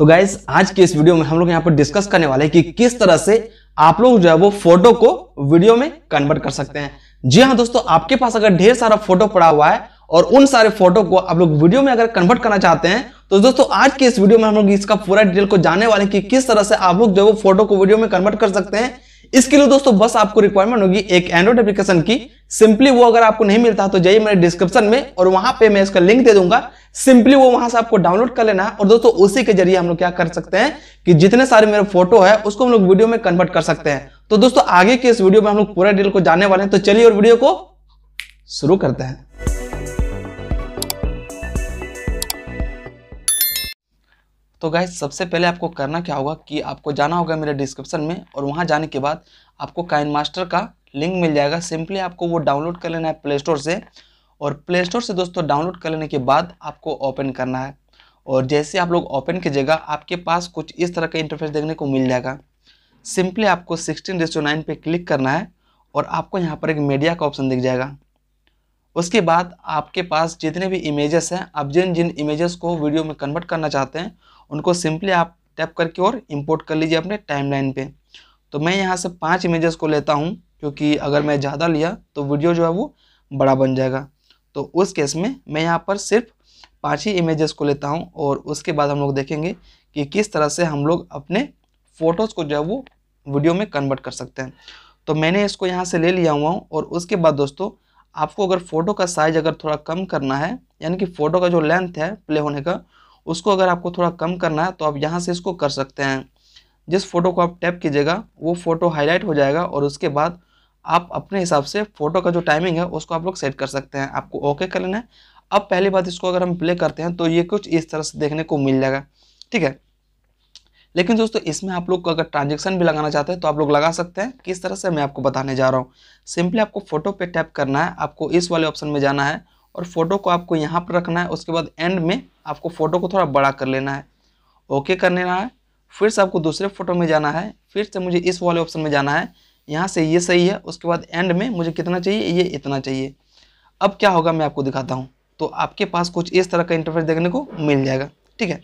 तो गाइज आज के इस वीडियो में हम लोग यहाँ पर डिस्कस करने वाले हैं कि किस तरह से आप लोग जो है वो फोटो को वीडियो में कन्वर्ट कर सकते हैं जी हाँ दोस्तों आपके पास अगर ढेर सारा फोटो पड़ा हुआ है और उन सारे फोटो को आप लोग वीडियो में अगर कन्वर्ट करना चाहते हैं तो दोस्तों आज के इस वीडियो में हम लोग इसका पूरा डिटेल को जानने वाले हैं कि किस तरह से आप लोग जो है वो फोटो को वीडियो में कन्वर्ट कर सकते हैं इसके लिए दोस्तों बस आपको रिक्वायरमेंट होगी एक एंड्रॉइड एप्लीकेशन की सिंपली वो अगर आपको नहीं मिलता तो जाइए मेरे डिस्क्रिप्शन में और वहां पे मैं इसका लिंक दे दूंगा सिंपली वो वहां से आपको डाउनलोड कर लेना है और दोस्तों उसी के जरिए हम लोग क्या कर सकते हैं कि जितने सारे मेरे फोटो है उसको हम लोग वीडियो में कन्वर्ट कर सकते हैं तो दोस्तों आगे के इस वीडियो में हम लोग पूरा डिटेल को जानने वाले हैं तो चलिए और वीडियो को शुरू करते हैं तो गाय सबसे पहले आपको करना क्या होगा कि आपको जाना होगा मेरे डिस्क्रिप्शन में और वहां जाने के बाद आपको काइन मास्टर का लिंक मिल जाएगा सिंपली आपको वो डाउनलोड कर लेना है प्ले स्टोर से और प्ले स्टोर से दोस्तों डाउनलोड कर लेने के बाद आपको ओपन करना है और जैसे आप लोग ओपन कीजिएगा आपके पास कुछ इस तरह का इंटरफेस देखने को मिल जाएगा सिंपली आपको सिक्सटीन रेस्टो नाइन पर क्लिक करना है और आपको यहाँ पर एक मीडिया का ऑप्शन दिख जाएगा उसके बाद आपके पास जितने भी इमेजेस हैं आप जिन जिन इमेजेस को वीडियो में कन्वर्ट करना चाहते हैं उनको सिंपली आप टैप करके और इंपोर्ट कर लीजिए अपने टाइमलाइन पे तो मैं यहाँ से पांच इमेजेस को लेता हूँ क्योंकि अगर मैं ज़्यादा लिया तो वीडियो जो है वो बड़ा बन जाएगा तो उस केस में मैं यहाँ पर सिर्फ पाँच ही इमेजेस को लेता हूँ और उसके बाद हम लोग देखेंगे कि किस तरह से हम लोग अपने फ़ोटोज़ को जो है वो वीडियो में कन्वर्ट कर सकते हैं तो मैंने इसको यहाँ से ले लिया हुआ हूँ और उसके बाद दोस्तों आपको अगर फ़ोटो का साइज़ अगर थोड़ा कम करना है यानी कि फ़ोटो का जो लेंथ है प्ले होने का उसको अगर आपको थोड़ा कम करना है तो आप यहाँ से इसको कर सकते हैं जिस फ़ोटो को आप टैप कीजिएगा वो फ़ोटो हाईलाइट हो जाएगा और उसके बाद आप अपने हिसाब से फ़ोटो का जो टाइमिंग है उसको आप लोग सेट कर सकते हैं आपको ओके कर लेना है अब पहली बात इसको अगर हम प्ले करते हैं तो ये कुछ इस तरह से देखने को मिल जाएगा ठीक है लेकिन दोस्तों इसमें आप लोग अगर ट्रांजेक्शन भी लगाना चाहते हैं तो आप लोग लगा सकते हैं किस तरह से मैं आपको बताने जा रहा हूँ सिंपली आपको फ़ोटो पे टैप करना है आपको इस वाले ऑप्शन में जाना है और फ़ोटो को आपको यहाँ पर रखना है उसके बाद एंड में आपको फ़ोटो को थोड़ा बड़ा कर लेना है ओके कर लेना है फिर से आपको दूसरे फ़ोटो में जाना है फिर से मुझे इस वाले ऑप्शन में जाना है यहाँ से ये सही है उसके बाद एंड में मुझे कितना चाहिए ये इतना चाहिए अब क्या होगा मैं आपको दिखाता हूँ तो आपके पास कुछ इस तरह का इंटरफेस देखने को मिल जाएगा ठीक है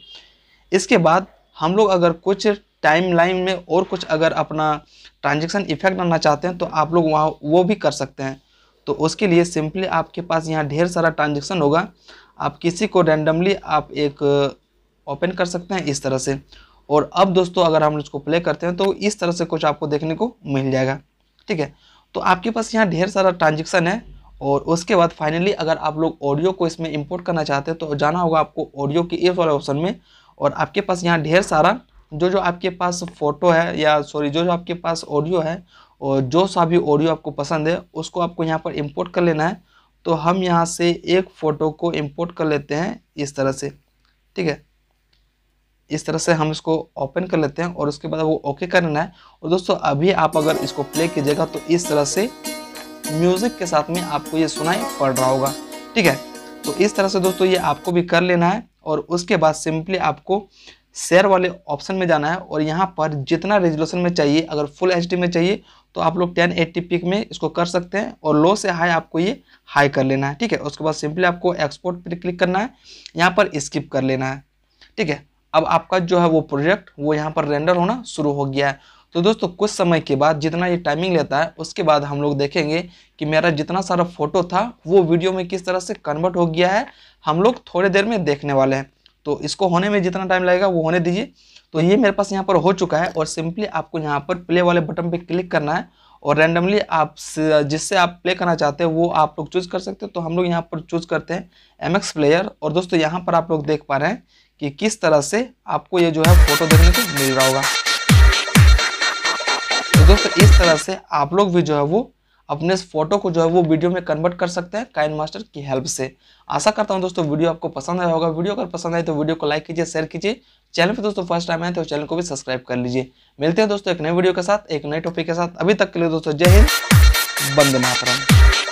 इसके बाद हम लोग अगर कुछ टाइम लाइन में और कुछ अगर अपना ट्रांजेक्शन इफेक्ट आना चाहते हैं तो आप लोग वहाँ वो भी कर सकते हैं तो उसके लिए सिंपली आपके पास यहाँ ढेर सारा ट्रांजेक्शन होगा आप किसी को रैंडमली आप एक ओपन कर सकते हैं इस तरह से और अब दोस्तों अगर हम इसको प्ले करते हैं तो इस तरह से कुछ आपको देखने को मिल जाएगा ठीक है तो आपके पास यहाँ ढेर सारा ट्रांजेक्शन है और उसके बाद फाइनली अगर आप लोग ऑडियो को इसमें इंपोर्ट करना चाहते हैं तो जाना होगा आपको ऑडियो के इस वाले ऑप्शन में और आपके पास यहाँ ढेर सारा जो जो आपके पास फ़ोटो है या सॉरी जो जो आपके पास ऑडियो है और जो सा भी ऑडियो आपको पसंद है उसको आपको यहाँ पर इम्पोर्ट कर लेना है तो हम यहाँ से एक फ़ोटो को इम्पोर्ट कर लेते हैं इस तरह से ठीक है इस तरह से हम इसको ओपन कर लेते हैं और उसके बाद वो ओके करना है और दोस्तों अभी आप अगर इसको प्ले कीजिएगा तो इस तरह से म्यूज़िक के साथ में आपको ये सुनाई पड़ रहा होगा ठीक है तो इस तरह से दोस्तों ये आपको भी कर लेना है और उसके बाद सिंपली आपको शेयर वाले ऑप्शन में जाना है और यहाँ पर जितना रेजोल्यूशन में चाहिए अगर फुल एच में चाहिए तो आप लोग टेन एट्टी पिक में इसको कर सकते हैं और लो से हाई आपको ये हाई कर लेना है ठीक है उसके बाद सिंपली आपको एक्सपोर्ट पर क्लिक करना है यहाँ पर स्किप कर लेना है ठीक है अब आपका जो है वो प्रोजेक्ट वो यहाँ पर रेंडर होना शुरू हो गया है तो दोस्तों कुछ समय के बाद जितना ये टाइमिंग लेता है उसके बाद हम लोग देखेंगे कि मेरा जितना सारा फोटो था वो वीडियो में किस तरह से कन्वर्ट हो गया है हम लोग थोड़ी देर में देखने वाले हैं तो इसको होने में जितना टाइम लगेगा वो होने दीजिए तो ये मेरे पास यहाँ पर हो चुका है और सिंपली आपको यहाँ पर प्ले वाले बटन पर क्लिक करना है और रैंडमली आप जिससे आप प्ले करना चाहते हैं वो आप लोग चूज़ कर सकते हैं तो हम लोग यहाँ पर चूज़ करते हैं एम प्लेयर और दोस्तों यहाँ पर आप लोग देख पा रहे हैं कि किस तरह से आपको ये जो है फोटो देखने को मिल रहा होगा तो दोस्तों इस तरह से आप लोग भी जो है वो अपने इस फोटो को जो है वो वीडियो में कन्वर्ट कर सकते हैं काइन मास्टर की हेल्प से आशा करता हूँ दोस्तों वीडियो आपको पसंद आया होगा वीडियो अगर पसंद आए तो वीडियो को लाइक कीजिए शेयर कीजिए चैनल पे दोस्तों फर्स्ट टाइम आए तो चैनल को भी सब्सक्राइब कर लीजिए मिलते हैं दोस्तों एक नए वीडियो के साथ एक नए टॉपिक के साथ अभी तक के लिए दोस्तों जय हिंद बंद मातरम